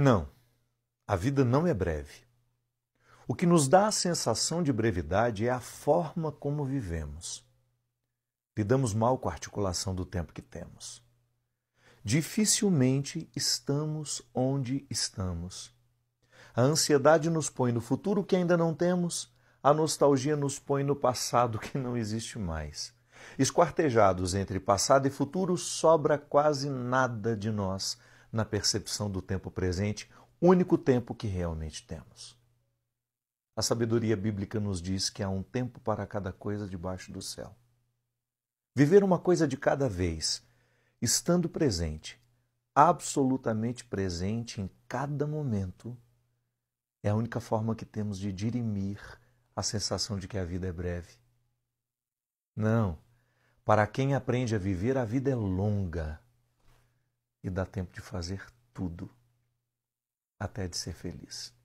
Não, a vida não é breve. O que nos dá a sensação de brevidade é a forma como vivemos. Lidamos mal com a articulação do tempo que temos. Dificilmente estamos onde estamos. A ansiedade nos põe no futuro que ainda não temos, a nostalgia nos põe no passado que não existe mais. Esquartejados entre passado e futuro, sobra quase nada de nós na percepção do tempo presente, único tempo que realmente temos. A sabedoria bíblica nos diz que há um tempo para cada coisa debaixo do céu. Viver uma coisa de cada vez, estando presente, absolutamente presente em cada momento, é a única forma que temos de dirimir a sensação de que a vida é breve. Não, para quem aprende a viver, a vida é longa e dá tempo de fazer tudo até de ser feliz.